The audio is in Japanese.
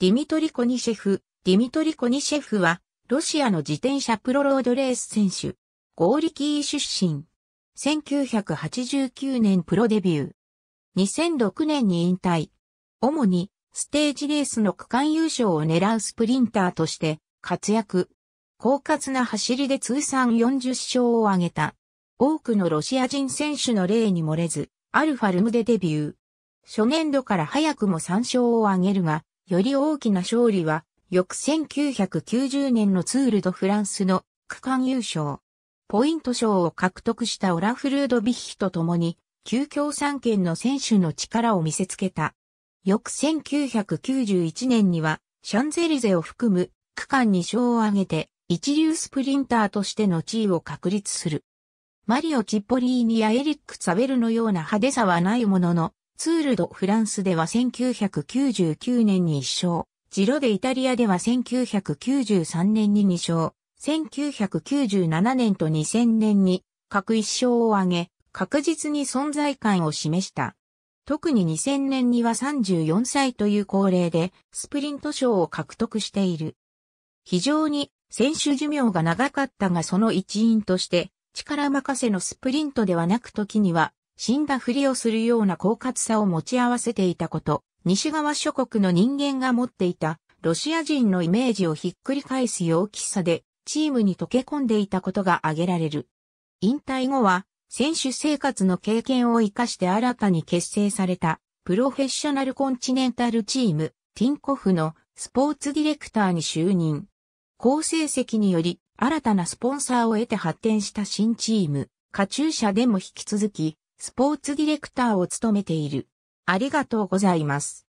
ディミトリ・コニシェフ。ディミトリ・コニシェフは、ロシアの自転車プロロードレース選手。ゴーリキー出身。1989年プロデビュー。2006年に引退。主に、ステージレースの区間優勝を狙うスプリンターとして、活躍。狡猾な走りで通算40勝を挙げた。多くのロシア人選手の例に漏れず、アルファルムでデビュー。初年度から早くも3勝を挙げるが、より大きな勝利は、翌1990年のツールドフランスの区間優勝。ポイント賞を獲得したオラフルード・ビッヒと共に、旧共産圏の選手の力を見せつけた。翌1991年には、シャンゼリゼを含む区間2賞を挙げて、一流スプリンターとしての地位を確立する。マリオ・チッポリーニやエリック・サベルのような派手さはないものの、ツール・ド・フランスでは1999年に1勝、ジロでイタリアでは1993年に2勝、1997年と2000年に各1勝を挙げ、確実に存在感を示した。特に2000年には34歳という高齢で、スプリント賞を獲得している。非常に選手寿命が長かったがその一員として、力任せのスプリントではなく時には死んだふりをするような狡猾さを持ち合わせていたこと、西側諸国の人間が持っていたロシア人のイメージをひっくり返す陽気さで、チームに溶け込んでいたことが挙げられる。引退後は、選手生活の経験を活かして新たに結成された、プロフェッショナルコンチネンタルチーム、ティンコフのスポーツディレクターに就任。好成績により、新たなスポンサーを得て発展した新チーム、カチューシャでも引き続き、スポーツディレクターを務めている。ありがとうございます。